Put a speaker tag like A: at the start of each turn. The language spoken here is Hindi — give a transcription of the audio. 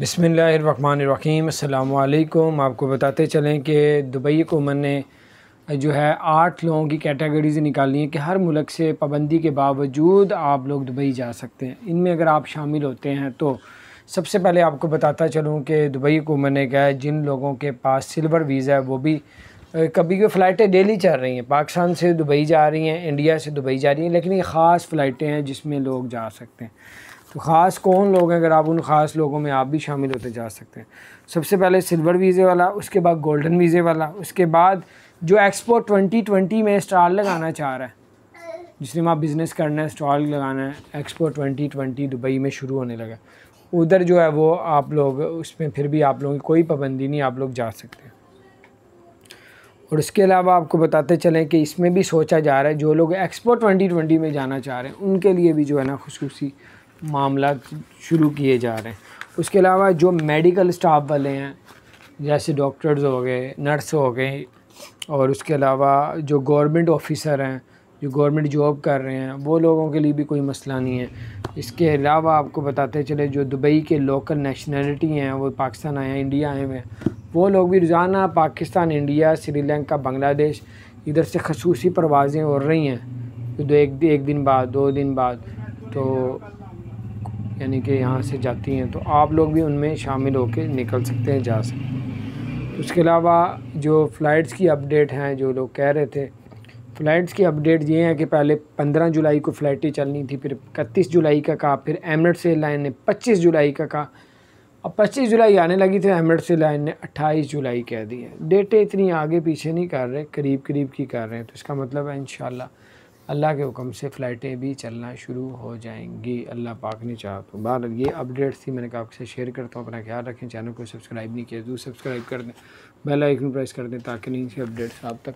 A: बसमीम अल्लाम आपको बताते चलें कि दुबई हुकूमत ने जो है आठ लोगों की कैटेगरीज निकाली हैं कि हर मुल्क से पाबंदी के बावजूद आप लोग दुबई जा सकते हैं इनमें अगर आप शामिल होते हैं तो सबसे पहले आपको बताता चलूँ कि दुबई हुकूमत ने कहा है जिन लोगों के पास सिल्वर वीज़ा है वो भी कभी कोई फ़्लाइटें डेली चल रही हैं पाकिस्तान से दुबई जा रही हैं इंडिया से दुबई जा रही हैं लेकिन ये ख़ास फ़्लाइटें हैं जिसमें लोग जा सकते हैं तो ख़ास कौन लोग हैं अगर आप उन ख़ास लोगों में आप भी शामिल होते जा सकते हैं सबसे पहले सिल्वर वीज़े वाला उसके बाद गोल्डन वीज़े वाला उसके बाद जो एक्सपो 2020 में स्टॉल लगाना चाह रहा है जिसने वहाँ बिज़नेस करना है स्टॉल लगाना है एक्सपो 2020 दुबई में शुरू होने लगा उधर जो है वो आप लोग उसमें फिर भी आप लोगों की कोई पाबंदी नहीं आप लोग जा सकते हैं और इसके अलावा आपको बताते चलें कि इसमें भी सोचा जा रहा है जो लोग एक्सपो 2020 में जाना चाह रहे हैं उनके लिए भी जो है ना खसूस मामला शुरू किए जा रहे हैं उसके अलावा जो मेडिकल स्टाफ वाले हैं जैसे डॉक्टर्स हो गए नर्स हो गए और उसके अलावा जो गवर्नमेंट ऑफिसर हैं जो गवर्नमेंट जॉब कर रहे हैं वो लोगों के लिए भी कोई मसला नहीं है इसके अलावा आपको बताते चले जो दुबई के लोकल नेशनलिटी हैं वो पाकिस्तान आए हैं इंडिया आए हुए हैं वो लोग भी रोज़ाना पाकिस्तान इंडिया श्रीलंका बांग्लादेश इधर से खसूस परवाज़ें उड़ रही हैं तो दो एक एक दिन बाद दो दिन बाद तो यानी कि यहाँ से जाती हैं तो आप लोग भी उनमें शामिल होकर निकल सकते हैं जा सकते हैं उसके अलावा जो फ़्लाइट्स की अपडेट हैं जो लोग कह रहे थे फ़्लाइट्स की अपडेट ये है कि पहले 15 जुलाई को फ़्लाइटें चलनी थी फिर इकतीस जुलाई का कहा फिर एमरेट्स एयरलाइन ने 25 जुलाई का कहा अब 25 जुलाई आने लगी थी से लाइन ने 28 जुलाई कह दी है डेटें इतनी आगे पीछे नहीं कर रहे करीब करीब की कर रहे हैं तो इसका मतलब है इन अल्लाह के हुक्म से फ़्लाइटें भी चलना शुरू हो जाएंगी अल्लाह पाक ने चाह तो बार ये अपडेट्स थी मैंने कहा आपसे शेयर करता हूँ अपना ख्याल रखें चैनल को सब्सक्राइब नहीं किया जरूर तो सब्सक्राइब कर दें बेल आइकन प्रेस कर दें ताकि नहीं अपडेट्स आप तक